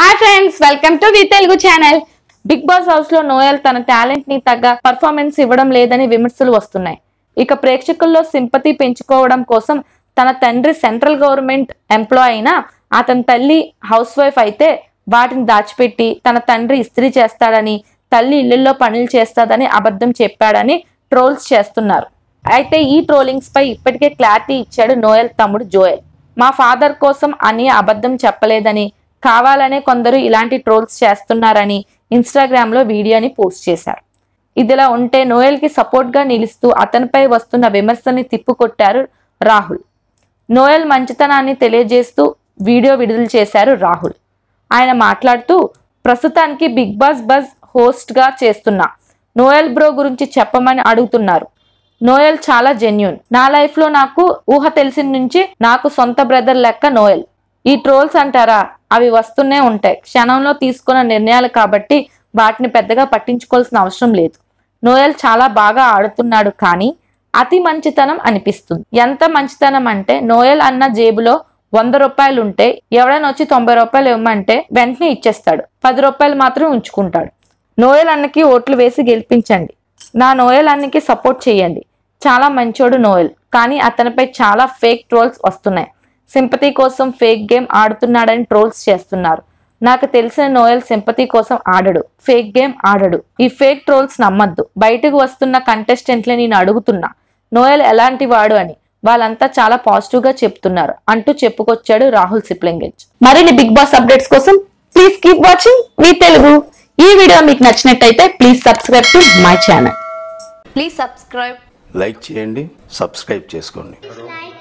hi friends welcome to V Telugu channel big boss house లో Noel తన talent ని తగ్గ పర్ఫార్మెన్స్ ఇవ్వడం లేదని విమర్శలు వస్తున్నాయి ఇక ప్రేక్షకుల్లో సింపతి పెంచుకోవడం కోసం తన తండ్రి సెంట్రల్ గవర్నమెంట్ ఎంప్లాయ్ అయినా అతని తల్లి హౌస్ వైఫ్ అయితే వాటిని దాచిపెట్టి తన తండ్రి ఇస్త్రీ చేస్తాడని తల్లి ఇళ్లలో పనులు చేస్తాదని అబద్ధం చెప్పాడని ట్రోల్స్ చేస్తున్నారు అయితే ఈ ట్రోలింగ్స్ పై ఇప్పటికే క్లారిటీ ఇచ్చాడు నోయల్ తమ్ముడు జోయల్ మా ఫాదర్ కోసం అని అబద్ధం చెప్పలేదని కావాలనే కొందరు ఇలాంటి ట్రోల్స్ చేస్తున్నారని లో వీడియోని పోస్ట్ చేశారు ఇదిలా ఉంటే సపోర్ట్ సపోర్ట్గా నిలుస్తూ అతనిపై వస్తున్న విమర్శని తిప్పుకొట్టారు రాహుల్ నోయల్ మంచితనాన్ని తెలియజేస్తూ వీడియో విడుదల చేశారు రాహుల్ ఆయన మాట్లాడుతూ ప్రస్తుతానికి బిగ్ బాస్ బజ్ హోస్ట్గా చేస్తున్న నోయల్ బ్రో గురించి చెప్పమని అడుగుతున్నారు నోయల్ చాలా జెన్యున్ నా లైఫ్లో నాకు ఊహ తెలిసిన నుంచి నాకు సొంత బ్రదర్ లెక్క నోయల్ ఈ ట్రోల్స్ అంటారా అవి వస్తూనే ఉంటాయి క్షణంలో తీసుకున్న నిర్ణయాలు కాబట్టి వాటిని పెద్దగా పట్టించుకోవాల్సిన అవసరం లేదు నోయల్ చాలా బాగా ఆడుతున్నాడు కానీ అతి మంచితనం అనిపిస్తుంది ఎంత మంచితనం అంటే నోయల్ అన్న జేబులో వంద రూపాయలు ఉంటే ఎవడైనా వచ్చి తొంభై రూపాయలు ఇవ్వమంటే వెంటనే ఇచ్చేస్తాడు పది రూపాయలు మాత్రం ఉంచుకుంటాడు నోయల్ అన్నకి ఓట్లు వేసి గెలిపించండి నా నోయల్ అన్నకి సపోర్ట్ చేయండి చాలా మంచోడు నోయల్ కానీ అతనిపై చాలా ఫేక్ ట్రోల్స్ వస్తున్నాయి సింపతి కోసం ఫేక్ గేమ్ ఆడుతున్నాడని ట్రోల్స్ చేస్తున్నారు నాకు తెలిసిన నోయల్ సింపతి కోసం ఆడడు ఫేక్ గేమ్ ఆడడు ఈ ఫేక్ ట్రోల్స్ నమ్మద్దు బయటకు వస్తున్న కంటెస్టెంట్లే నేను అడుగుతున్నా నోయల్ ఎలాంటి వాడు అని వాళ్ళంతా చాలా పాజిటివ్ గా చెప్తున్నారు అంటూ చెప్పుకొచ్చాడు రాహుల్ సిప్లింగేజ్ మరిన్ని బిగ్ బాస్ అప్డేట్స్ కోసం ప్లీజ్ కీప్ వాచింగ్ మీ తెలుగు ఈ వీడియో మీకు నచ్చినట్టయితే please subscribe to my channel please subscribe like చేయండి సబ్స్క్రైబ్ చేసుకోండి